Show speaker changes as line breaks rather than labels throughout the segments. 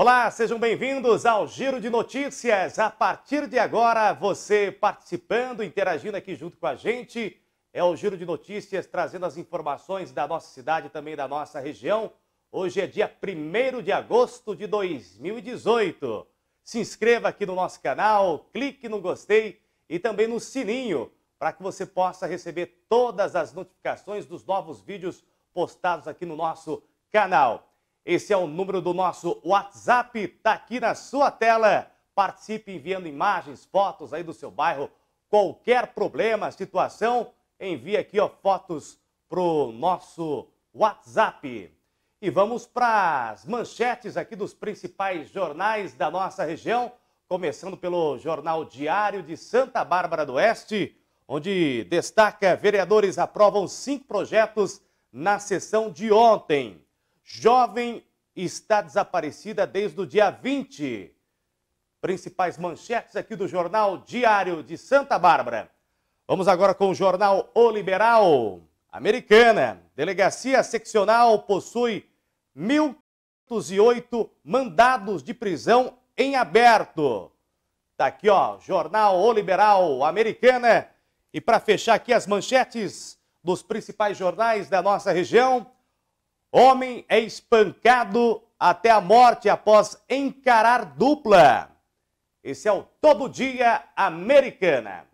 Olá, sejam bem-vindos ao Giro de Notícias. A partir de agora, você participando, interagindo aqui junto com a gente. É o Giro de Notícias trazendo as informações da nossa cidade e também da nossa região. Hoje é dia 1 de agosto de 2018. Se inscreva aqui no nosso canal, clique no gostei e também no sininho para que você possa receber todas as notificações dos novos vídeos postados aqui no nosso canal. Esse é o número do nosso WhatsApp, está aqui na sua tela. Participe enviando imagens, fotos aí do seu bairro, qualquer problema, situação, envie aqui ó, fotos pro nosso WhatsApp. E vamos para as manchetes aqui dos principais jornais da nossa região, começando pelo Jornal Diário de Santa Bárbara do Oeste, onde destaca vereadores aprovam cinco projetos na sessão de ontem. Jovem está desaparecida desde o dia 20. Principais manchetes aqui do Jornal Diário de Santa Bárbara. Vamos agora com o Jornal O Liberal. Americana, delegacia seccional possui 1.508 mandados de prisão em aberto. Tá aqui, ó, Jornal O Liberal Americana. E para fechar aqui as manchetes dos principais jornais da nossa região, Homem é espancado até a morte após encarar dupla. Esse é o Todo Dia Americana.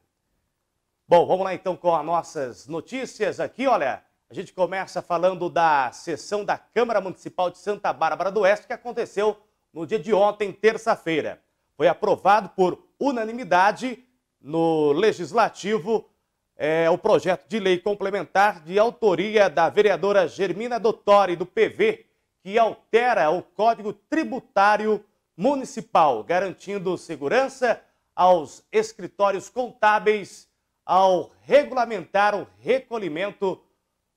Bom, vamos lá então com as nossas notícias aqui. Olha, a gente começa falando da sessão da Câmara Municipal de Santa Bárbara do Oeste que aconteceu no dia de ontem, terça-feira. Foi aprovado por unanimidade no Legislativo é o projeto de lei complementar de autoria da vereadora Germina Dottori, do PV, que altera o Código Tributário Municipal, garantindo segurança aos escritórios contábeis ao regulamentar o recolhimento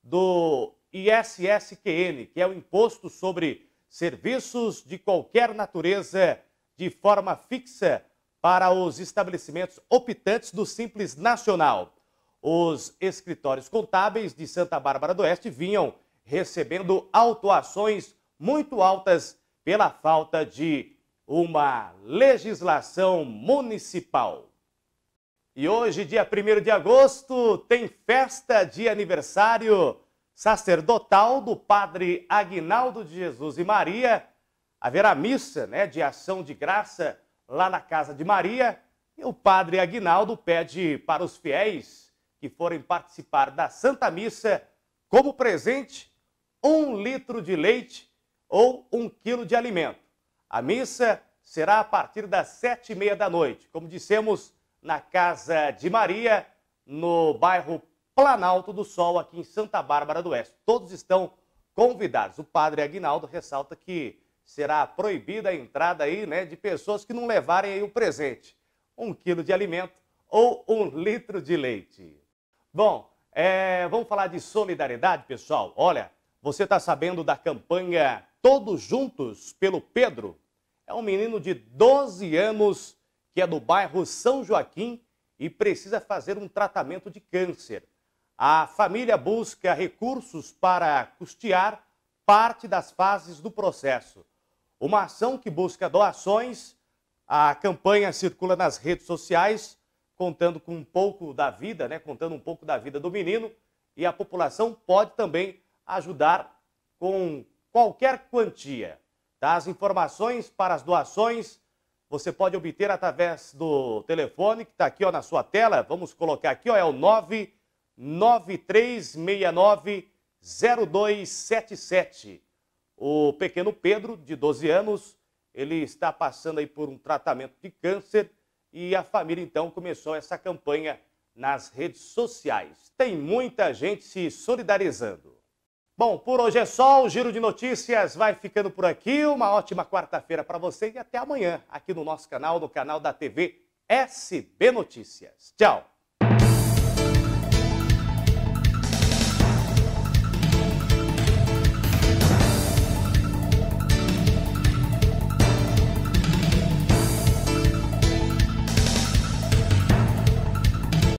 do ISSQN, que é o imposto sobre serviços de qualquer natureza de forma fixa para os estabelecimentos optantes do Simples Nacional. Os escritórios contábeis de Santa Bárbara do Oeste vinham recebendo autuações muito altas pela falta de uma legislação municipal. E hoje, dia 1 de agosto, tem festa de aniversário sacerdotal do padre Agnaldo de Jesus e Maria. Haverá missa né, de ação de graça lá na casa de Maria. E o padre Agnaldo pede para os fiéis que forem participar da Santa Missa, como presente, um litro de leite ou um quilo de alimento. A missa será a partir das sete e meia da noite, como dissemos, na Casa de Maria, no bairro Planalto do Sol, aqui em Santa Bárbara do Oeste. Todos estão convidados. O padre Aguinaldo ressalta que será proibida a entrada aí, né, de pessoas que não levarem aí o presente, um quilo de alimento ou um litro de leite. Bom, é, vamos falar de solidariedade, pessoal. Olha, você está sabendo da campanha Todos Juntos pelo Pedro? É um menino de 12 anos que é do bairro São Joaquim e precisa fazer um tratamento de câncer. A família busca recursos para custear parte das fases do processo. Uma ação que busca doações. A campanha circula nas redes sociais contando com um pouco da vida, né, contando um pouco da vida do menino, e a população pode também ajudar com qualquer quantia. Tá? As informações para as doações você pode obter através do telefone que está aqui ó, na sua tela. Vamos colocar aqui, ó, é o 993690277. O pequeno Pedro, de 12 anos, ele está passando aí por um tratamento de câncer e a família então começou essa campanha nas redes sociais. Tem muita gente se solidarizando. Bom, por hoje é só. O Giro de Notícias vai ficando por aqui. Uma ótima quarta-feira para você e até amanhã aqui no nosso canal, no canal da TV SB Notícias. Tchau!